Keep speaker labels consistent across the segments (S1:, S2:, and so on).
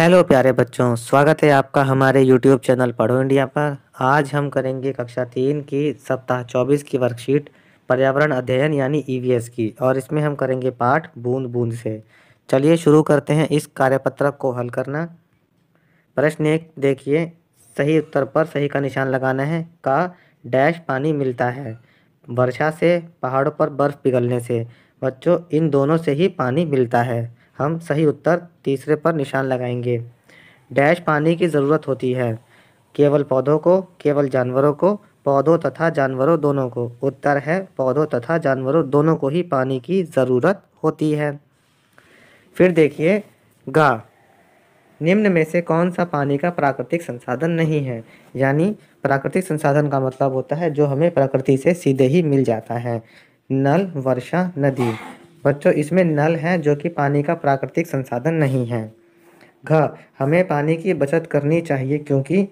S1: hello प्यारे बच्चों स्वागत है आपका हमारे यूट्यूब चैनल पढ़ो इंडिया पर आज हम करेंगे कक्षा तीन की सप्ताह चौबीस की वर्कशीट पर्यावरण अध्ययन यानी ईवीएस e की और इसमें हम करेंगे पाठ बूंद बूंद से चलिए शुरू करते हैं इस कार्यपत्रक को हल करना प्रश्न एक देखिए सही उत्तर पर सही का निशान लगाना है का डैश पानी मिलता है वर्षा से पहाड़ों पर बर्फ़ पिघलने से बच्चों इन दोनों से ही पानी मिलता है हम सही उत्तर तीसरे पर निशान लगाएंगे डैश पानी की ज़रूरत होती है केवल पौधों को केवल जानवरों को पौधों तथा जानवरों दोनों को उत्तर है पौधों तथा जानवरों दोनों को ही पानी की ज़रूरत होती है फिर देखिए गा निम्न में से कौन सा पानी का प्राकृतिक संसाधन नहीं है यानी प्राकृतिक संसाधन का मतलब होता है जो हमें प्रकृति से सीधे ही मिल जाता है नल वर्षा नदी बच्चों इसमें नल हैं जो कि पानी का प्राकृतिक संसाधन नहीं है घ हमें पानी की बचत करनी चाहिए क्योंकि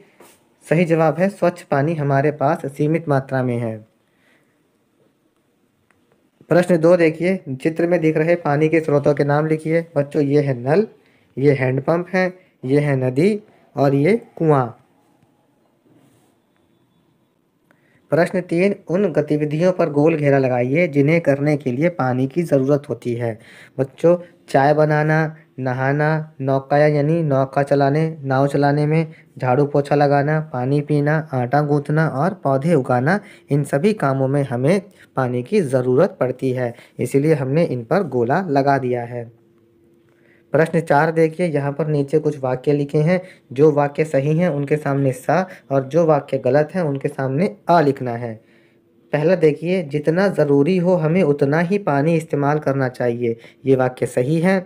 S1: सही जवाब है स्वच्छ पानी हमारे पास सीमित मात्रा में है प्रश्न दो देखिए चित्र में दिख रहे पानी के स्रोतों के नाम लिखिए बच्चों ये है नल ये हैंडपम्प है ये है नदी और ये कुआं प्रश्न तीन उन गतिविधियों पर गोल घेरा लगाइए जिन्हें करने के लिए पानी की ज़रूरत होती है बच्चों चाय बनाना नहाना नौकाया यानी नौका चलाने नाव चलाने में झाड़ू पोछा लगाना पानी पीना आटा गूंथना और पौधे उगाना इन सभी कामों में हमें पानी की ज़रूरत पड़ती है इसीलिए हमने इन पर गोला लगा दिया है प्रश्न चार देखिए यहाँ पर नीचे कुछ वाक्य लिखे हैं जो वाक्य सही हैं उनके सामने सा और जो वाक्य गलत हैं उनके सामने आ लिखना है पहला देखिए जितना ज़रूरी हो हमें उतना ही पानी इस्तेमाल करना चाहिए ये वाक्य सही है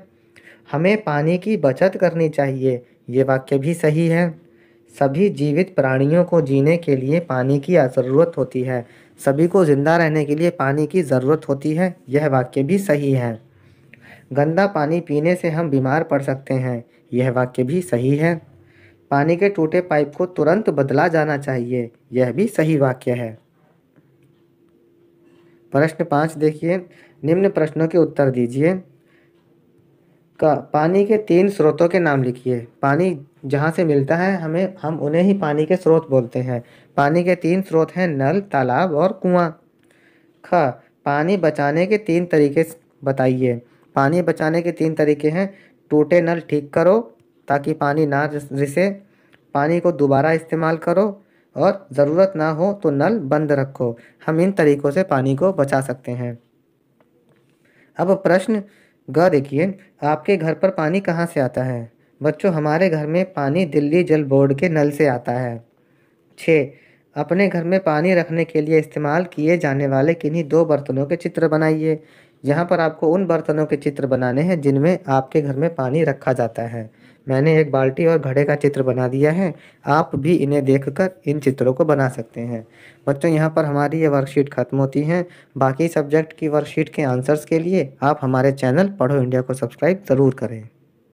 S1: हमें पानी की बचत करनी चाहिए ये वाक्य भी सही है सभी जीवित प्राणियों को जीने के लिए पानी की ज़रूरत होती है सभी को ज़िंदा रहने के लिए पानी की ज़रूरत होती है यह वाक्य भी सही है गंदा पानी पीने से हम बीमार पड़ सकते हैं यह वाक्य भी सही है पानी के टूटे पाइप को तुरंत बदला जाना चाहिए यह भी सही वाक्य है प्रश्न पाँच देखिए निम्न प्रश्नों के उत्तर दीजिए का पानी के तीन स्रोतों के नाम लिखिए पानी जहाँ से मिलता है हमें हम उन्हें ही पानी के स्रोत बोलते हैं पानी के तीन स्रोत हैं नल तालाब और कुआं ख पानी बचाने के तीन तरीके बताइए पानी बचाने के तीन तरीके हैं टूटे नल ठीक करो ताकि पानी ना रिसे पानी को दोबारा इस्तेमाल करो और ज़रूरत ना हो तो नल बंद रखो हम इन तरीक़ों से पानी को बचा सकते हैं अब प्रश्न ग देखिए आपके घर पर पानी कहाँ से आता है बच्चों हमारे घर में पानी दिल्ली जल बोर्ड के नल से आता है छः अपने घर में पानी रखने के लिए इस्तेमाल किए जाने वाले किन्हीं दो बर्तनों के चित्र बनाइए यहाँ पर आपको उन बर्तनों के चित्र बनाने हैं जिनमें आपके घर में पानी रखा जाता है मैंने एक बाल्टी और घड़े का चित्र बना दिया है आप भी इन्हें देखकर इन चित्रों को बना सकते हैं बच्चों यहाँ पर हमारी ये वर्कशीट खत्म होती है बाकी सब्जेक्ट की वर्कशीट के आंसर्स के लिए आप हमारे चैनल पढ़ो इंडिया को सब्सक्राइब ज़रूर करें